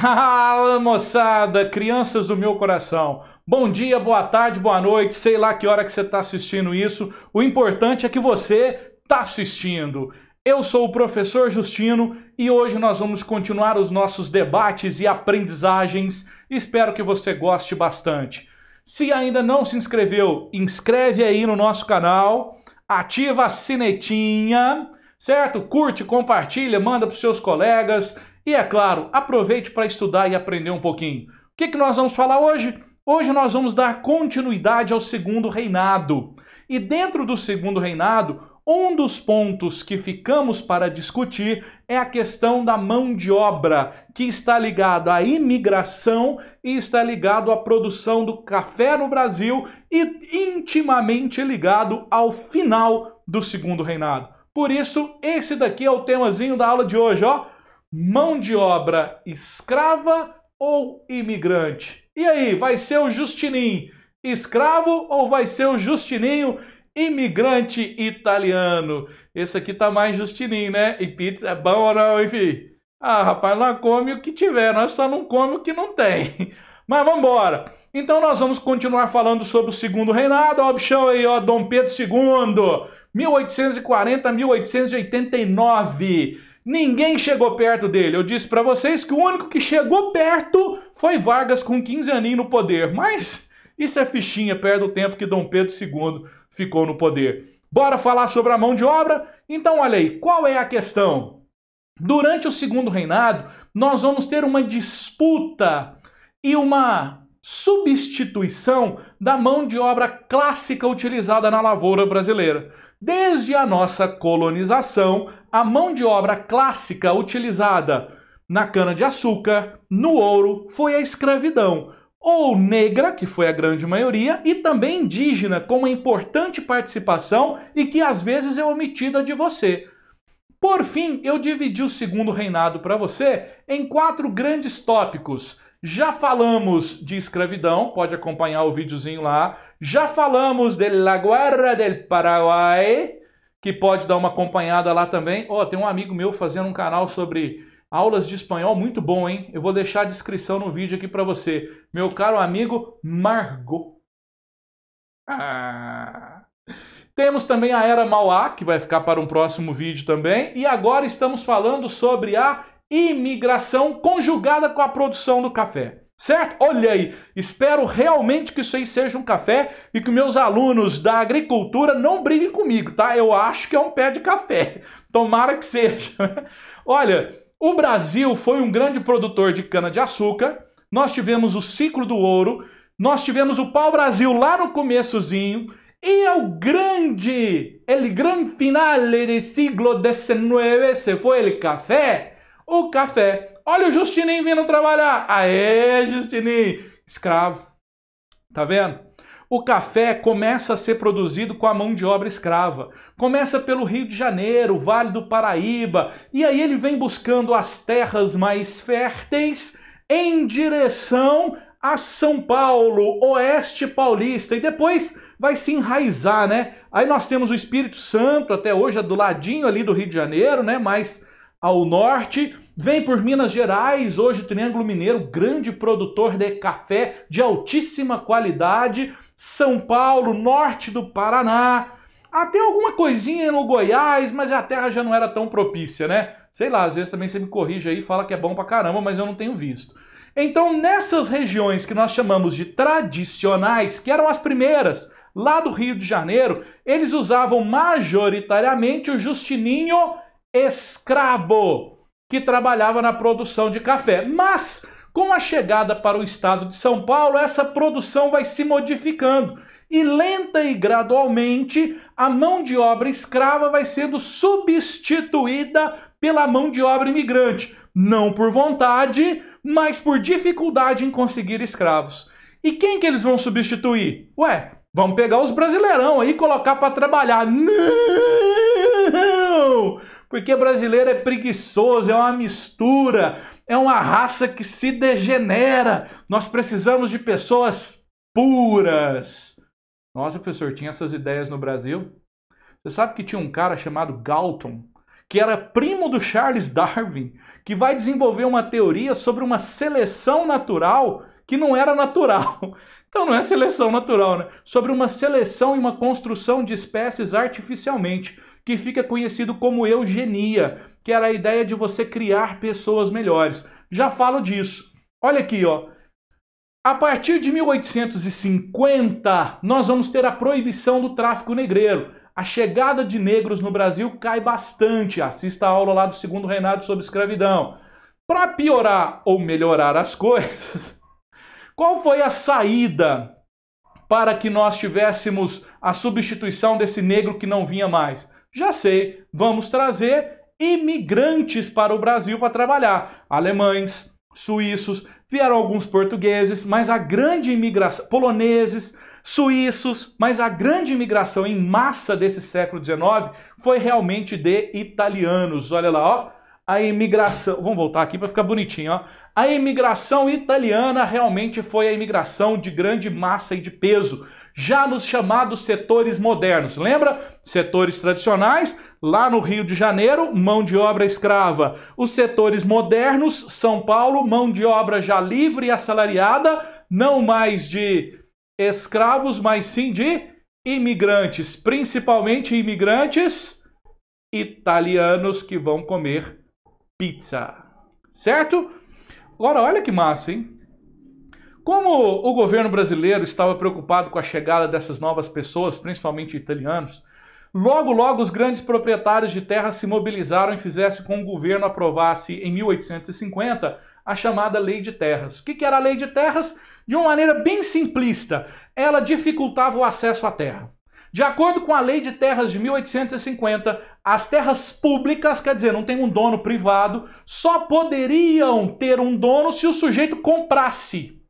Fala moçada, crianças do meu coração. Bom dia, boa tarde, boa noite, sei lá que hora que você está assistindo isso. O importante é que você está assistindo. Eu sou o professor Justino e hoje nós vamos continuar os nossos debates e aprendizagens. Espero que você goste bastante. Se ainda não se inscreveu, inscreve aí no nosso canal, ativa a sinetinha, certo? Curte, compartilha, manda para seus colegas e é claro, aproveite para estudar e aprender um pouquinho. O que, que nós vamos falar hoje? Hoje nós vamos dar continuidade ao segundo reinado. E dentro do segundo reinado, um dos pontos que ficamos para discutir é a questão da mão de obra, que está ligado à imigração e está ligado à produção do café no Brasil e intimamente ligado ao final do segundo reinado. Por isso, esse daqui é o temazinho da aula de hoje, ó mão de obra escrava ou imigrante? E aí, vai ser o Justininho escravo ou vai ser o Justininho imigrante italiano? Esse aqui tá mais Justininho, né? E pizza é bom ou não, enfim? Ah, rapaz, nós come o que tiver, nós só não come o que não tem. Mas vamos embora. Então nós vamos continuar falando sobre o segundo reinado. Ó, bichão aí, ó, Dom Pedro II, 1840-1889. Ninguém chegou perto dele. Eu disse para vocês que o único que chegou perto foi Vargas com 15 aninhos no poder. Mas isso é fichinha perto do tempo que Dom Pedro II ficou no poder. Bora falar sobre a mão de obra? Então olha aí, qual é a questão? Durante o segundo reinado, nós vamos ter uma disputa e uma substituição da mão de obra clássica utilizada na lavoura brasileira. Desde a nossa colonização, a mão de obra clássica utilizada na cana-de-açúcar, no ouro, foi a escravidão, ou negra, que foi a grande maioria, e também indígena, com uma importante participação e que às vezes é omitida de você. Por fim, eu dividi o segundo reinado para você em quatro grandes tópicos. Já falamos de escravidão, pode acompanhar o videozinho lá. Já falamos de La Guerra del Paraguai, que pode dar uma acompanhada lá também. Ó, oh, tem um amigo meu fazendo um canal sobre aulas de espanhol muito bom, hein? Eu vou deixar a descrição no vídeo aqui para você. Meu caro amigo Margot. Ah. Temos também a Era Mauá, que vai ficar para um próximo vídeo também. E agora estamos falando sobre a imigração conjugada com a produção do café. Certo? Olha aí, espero realmente que isso aí seja um café e que meus alunos da agricultura não briguem comigo, tá? Eu acho que é um pé de café. Tomara que seja. Olha, o Brasil foi um grande produtor de cana-de-açúcar, nós tivemos o ciclo do ouro, nós tivemos o pau-brasil lá no começozinho, e é o grande, ele grande finale do siglo XIX, se foi o café, o café. Olha o Justininho vindo trabalhar. Aê, Justininho! Escravo. Tá vendo? O café começa a ser produzido com a mão de obra escrava. Começa pelo Rio de Janeiro, Vale do Paraíba, e aí ele vem buscando as terras mais férteis em direção a São Paulo, Oeste Paulista, e depois vai se enraizar, né? Aí nós temos o Espírito Santo até hoje, é do ladinho ali do Rio de Janeiro, né? Mais ao norte, vem por Minas Gerais, hoje o Triângulo Mineiro, grande produtor de café de altíssima qualidade, São Paulo, norte do Paraná, até alguma coisinha no Goiás, mas a terra já não era tão propícia, né? Sei lá, às vezes também você me corrige aí, fala que é bom pra caramba, mas eu não tenho visto. Então, nessas regiões que nós chamamos de tradicionais, que eram as primeiras, lá do Rio de Janeiro, eles usavam majoritariamente o Justininho escravo que trabalhava na produção de café. Mas com a chegada para o estado de São Paulo, essa produção vai se modificando e lenta e gradualmente a mão de obra escrava vai sendo substituída pela mão de obra imigrante, não por vontade, mas por dificuldade em conseguir escravos. E quem que eles vão substituir? Ué, vamos pegar os brasileirão aí e colocar para trabalhar. Não! Porque brasileiro é preguiçoso, é uma mistura, é uma raça que se degenera. Nós precisamos de pessoas puras. Nossa, professor, tinha essas ideias no Brasil? Você sabe que tinha um cara chamado Galton, que era primo do Charles Darwin, que vai desenvolver uma teoria sobre uma seleção natural que não era natural. Então não é seleção natural, né? Sobre uma seleção e uma construção de espécies artificialmente que fica conhecido como eugenia, que era a ideia de você criar pessoas melhores. Já falo disso. Olha aqui, ó. A partir de 1850, nós vamos ter a proibição do tráfico negreiro. A chegada de negros no Brasil cai bastante. Assista a aula lá do segundo reinado sobre escravidão. Para piorar ou melhorar as coisas, qual foi a saída para que nós tivéssemos a substituição desse negro que não vinha mais? Já sei, vamos trazer imigrantes para o Brasil para trabalhar. Alemães, suíços, vieram alguns portugueses, mas a grande imigração, poloneses, suíços, mas a grande imigração em massa desse século XIX foi realmente de italianos. Olha lá, ó, a imigração. Vamos voltar aqui para ficar bonitinho, ó. A imigração italiana realmente foi a imigração de grande massa e de peso, já nos chamados setores modernos. Lembra? Setores tradicionais, lá no Rio de Janeiro, mão de obra escrava. Os setores modernos, São Paulo, mão de obra já livre e assalariada, não mais de escravos, mas sim de imigrantes, principalmente imigrantes italianos que vão comer pizza. Certo? Agora, olha que massa, hein? Como o governo brasileiro estava preocupado com a chegada dessas novas pessoas, principalmente italianos, logo logo os grandes proprietários de terra se mobilizaram e fizessem com que o governo aprovasse em 1850 a chamada Lei de Terras. O que era a Lei de Terras? De uma maneira bem simplista, ela dificultava o acesso à terra. De acordo com a Lei de Terras de 1850, as terras públicas, quer dizer, não tem um dono privado, só poderiam ter um dono se o sujeito comprasse.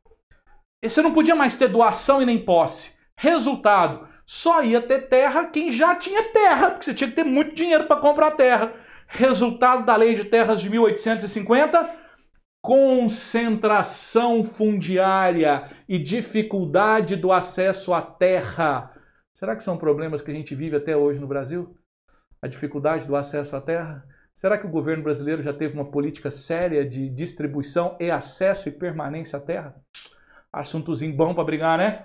E você não podia mais ter doação e nem posse. Resultado, só ia ter terra quem já tinha terra, porque você tinha que ter muito dinheiro para comprar terra. Resultado da Lei de Terras de 1850, concentração fundiária e dificuldade do acesso à terra Será que são problemas que a gente vive até hoje no Brasil? A dificuldade do acesso à terra? Será que o governo brasileiro já teve uma política séria de distribuição e acesso e permanência à terra? Assuntozinho bom para brigar, né?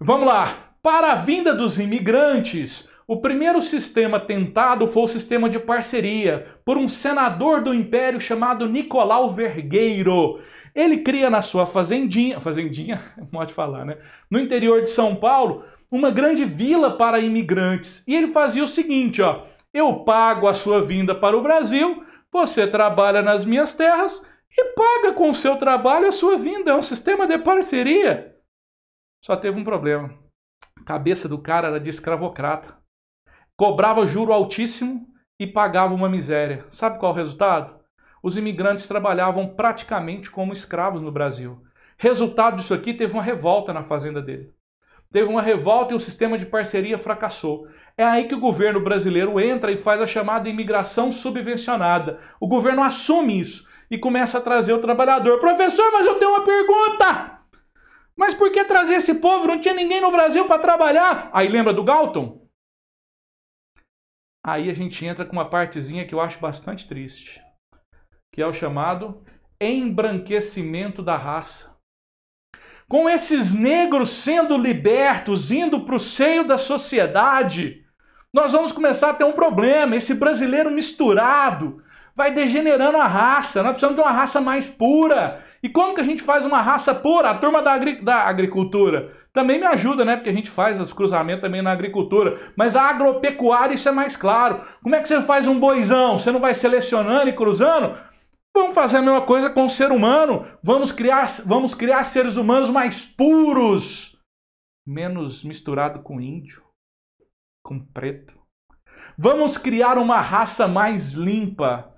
Vamos lá! Para a vinda dos imigrantes, o primeiro sistema tentado foi o sistema de parceria por um senador do Império chamado Nicolau Vergueiro. Ele cria na sua fazendinha, fazendinha, pode falar, né? No interior de São Paulo, uma grande vila para imigrantes. E ele fazia o seguinte, ó: eu pago a sua vinda para o Brasil, você trabalha nas minhas terras e paga com o seu trabalho a sua vinda. É um sistema de parceria. Só teve um problema. A cabeça do cara era de escravocrata. Cobrava juro altíssimo e pagava uma miséria. Sabe qual é o resultado? Os imigrantes trabalhavam praticamente como escravos no Brasil. Resultado disso aqui teve uma revolta na fazenda dele teve uma revolta e o sistema de parceria fracassou. É aí que o governo brasileiro entra e faz a chamada imigração subvencionada. O governo assume isso e começa a trazer o trabalhador. Professor, mas eu tenho uma pergunta! Mas por que trazer esse povo? Não tinha ninguém no Brasil para trabalhar. Aí lembra do Galton? Aí a gente entra com uma partezinha que eu acho bastante triste, que é o chamado embranquecimento da raça com esses negros sendo libertos, indo para o seio da sociedade, nós vamos começar a ter um problema. Esse brasileiro misturado vai degenerando a raça. Nós precisamos de uma raça mais pura. E como que a gente faz uma raça pura? A turma da, agri da agricultura também me ajuda, né? Porque a gente faz os cruzamentos também na agricultura. Mas a agropecuária, isso é mais claro. Como é que você faz um boizão? Você não vai selecionando e cruzando? Vamos fazer a mesma coisa com o ser humano. Vamos criar, vamos criar seres humanos mais puros, menos misturado com índio, com preto. Vamos criar uma raça mais limpa.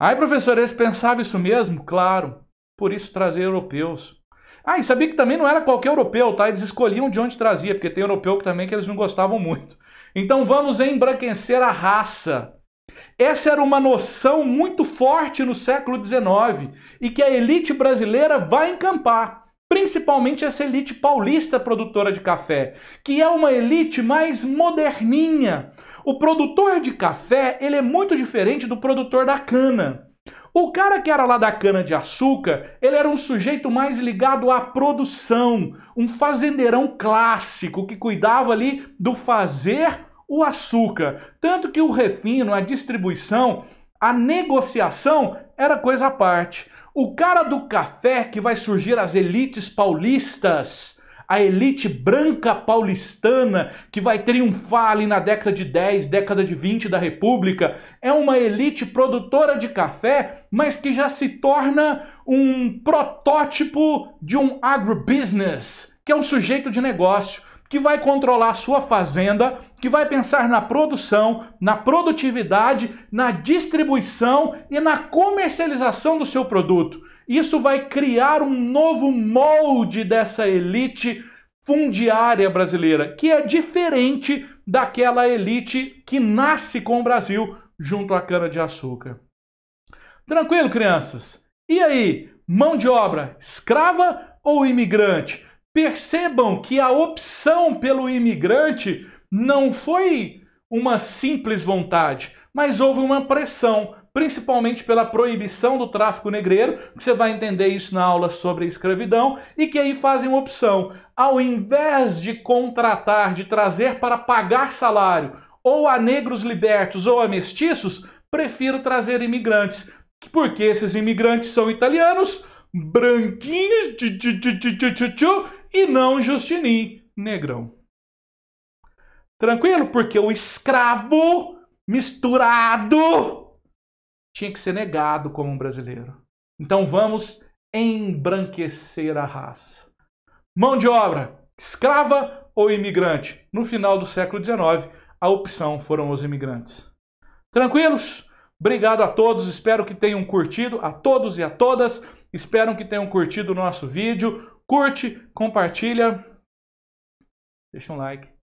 Aí, professor, eles pensavam isso mesmo? Claro. Por isso trazer europeus. Ah, e sabia que também não era qualquer europeu, tá? Eles escolhiam de onde trazia, porque tem europeu que também que eles não gostavam muito. Então vamos embranquecer a raça. Essa era uma noção muito forte no século XIX e que a elite brasileira vai encampar, principalmente essa elite paulista produtora de café, que é uma elite mais moderninha. O produtor de café ele é muito diferente do produtor da cana. O cara que era lá da cana de açúcar, ele era um sujeito mais ligado à produção, um fazendeirão clássico que cuidava ali do fazer o açúcar. Tanto que o refino, a distribuição, a negociação era coisa à parte. O cara do café que vai surgir as elites paulistas, a elite branca paulistana que vai triunfar ali na década de 10, década de 20 da República, é uma elite produtora de café, mas que já se torna um protótipo de um agribusiness, que é um sujeito de negócio que vai controlar a sua fazenda, que vai pensar na produção, na produtividade, na distribuição e na comercialização do seu produto. Isso vai criar um novo molde dessa elite fundiária brasileira, que é diferente daquela elite que nasce com o Brasil junto à cana-de-açúcar. Tranquilo, crianças? E aí, mão de obra escrava ou imigrante? Percebam que a opção pelo imigrante não foi uma simples vontade, mas houve uma pressão, principalmente pela proibição do tráfico negreiro, que você vai entender isso na aula sobre a escravidão, e que aí fazem uma opção. Ao invés de contratar, de trazer para pagar salário, ou a negros libertos ou a mestiços, prefiro trazer imigrantes. Porque esses imigrantes são italianos, branquinhos, e não Justinim, negrão. Tranquilo? Porque o escravo misturado tinha que ser negado como um brasileiro. Então vamos embranquecer a raça. Mão de obra, escrava ou imigrante? No final do século XIX, a opção foram os imigrantes. Tranquilos? Obrigado a todos, espero que tenham curtido, a todos e a todas, espero que tenham curtido o nosso vídeo. Curte, compartilha, deixa um like.